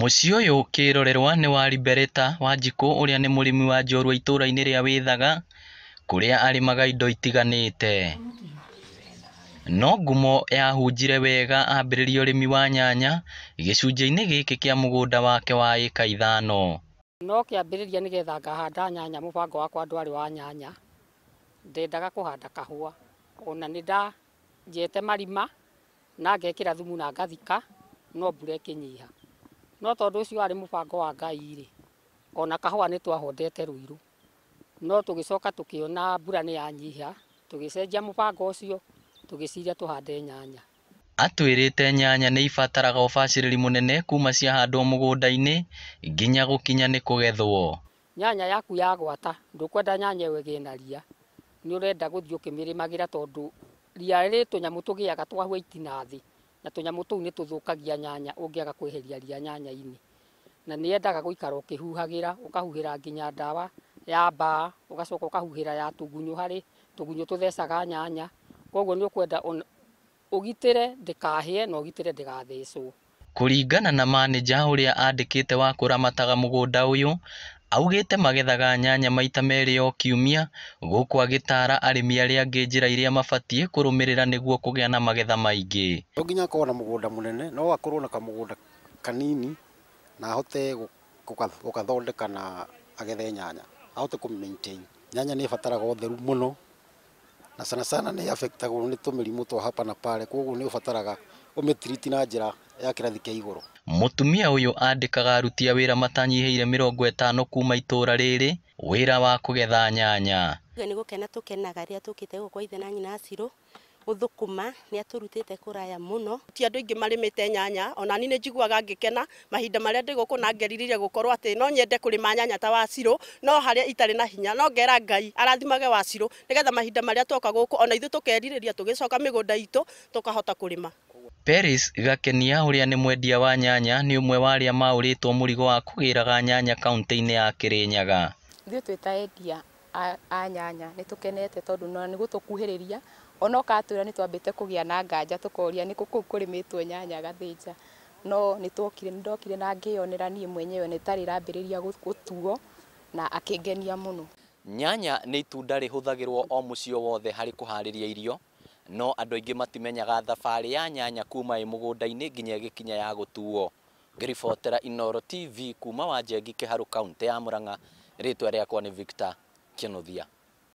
muciĩ ũyũ kĩrorerwa nĩ wa Liberata Wanjikũ ũrĩa nĩ mũrĩmi wa njorua itũra-inĩ rĩa Wĩthaga kũrĩa arĩmaga indo itiganĩte no ngumo yahunjire wega ambĩrĩria ũrĩmi wa nyanya gĩcunjĩ-inĩ gĩkĩ kĩa mũgũnda wake wa ĩka ithano no kĩambĩrĩria nĩgetha ngahanda nyanya mũbango wakwa ndwarĩ wa nyanya ndendaga kũhanda kahua ona nĩ ndanjĩte marima na ngekĩra thumu na ngathika no mbura nyiha no tondå å cio warä må bango wa ngai-rä ona kahå a nä twahondete rå no tugicoka tukiona coka tå kä ona mbura nä yanyiha tå gä cenjia tugiciria tuhande å nyanya atwirite nyanya ni ibataraga ubaciriri munene kuma ciahandwo mugunda-ini nginya gukinya ni kugethwo nyanya yaku yagwata ndukwenda nyanya ewe gina ria ni urenda guthii ukimirimagira tondu ria ri tunyamu tugiaga twahwa itinathi na tũnyamũ tũu nĩ tũthũkagia nyanya ũngĩaga kweheria ria nyanya ini Na nĩ yendaga gũikara ũkĩhuhagĩra, ũkahuhĩra nginya ndawa ya mbaa, ũgacoka ũkahuhĩra ya tũgunyũ harĩ tũgunyũ tũthecaga nyanya, koguo nĩ ũkwenda ũgitĩre ndĩkahĩe na ũgitĩre ndĩgathecwo. kuringana na manager uria andikite wa kũramataga mugunda uyu Augĩte magethaga nyanya maita merĩ o kiumia gũkũ agĩtara arĩmi arĩa angĩ njĩra iria mabatie kũrũmĩrĩra nĩguo kũgĩa na magetha maingĩ to nginya akorwo na mũgũnda mũnene no akorwo na kamũgũnda kanini na ahote gũgathondeka na agethe nyanya ahote kũ maintain nyanya nĩ ĩbataraga ũtheru mũno na sana sana nĩ ĩ affect agwo nĩ tũmĩrimũ twa hapa na pale kwoguo nĩ ũbataraga ũmĩ treat na njĩra ya kirathi kia iguru mutumia uyu andikaga aruti a wira matanyihĩire mĩrongo ĩtano kuma itũra riri wira wa kugetha nyanya ni gukena tukenaga ria tukite gũkũ kwa ithe na nyina acirũ uthukuma ni aturutite kuraya muno ti andu ingi marimite nyanya ona ni njiguaga ngikena mahinda marä ndi ndä na ngeririre gå ati no nyende kuri manyanya ta wacirå no harä itari na hinya no ngera ngai arathimage wacirå nigetha mahinda marä a twoka gå ona ithu tukeririria tugicoka ria tå tukahota coka Peris Gakenia ũrĩa ni mwendia wa nyanya ni umwe wa arĩa maũrĩtwo mũrigo wa kũgĩraga nyanya kauntĩ-inĩ ya Kirinyaga ithuĩ twĩ ta endia a nyanya nĩtũkenete tondũ ona nĩgũtũkuhĩrĩria ona ũgatwĩra nĩtwambĩte kũgĩa na nganja tũkoria nĩkũ kũu kũrĩmĩtwo nyanya Gathĩnja, no nĩtwokire nĩndokire na ngĩyonera niĩ mwenyewe na itarĩ rĩrambĩrĩria gũtuo na akĩngenia mũno. Nyanya nĩ itunda rĩhũthagĩrwo o mũciĩ o wothe harĩ kũharĩria irio no andå aingä matimenyaga thabarä ya nyanya kuma ä må gå nda-inä nginya kinya ya tuo ngĩribotera inoro tv kuma kä kĩharũ kauntä ya mũrang'a rĩtwa rĩakwa nĩ victor thia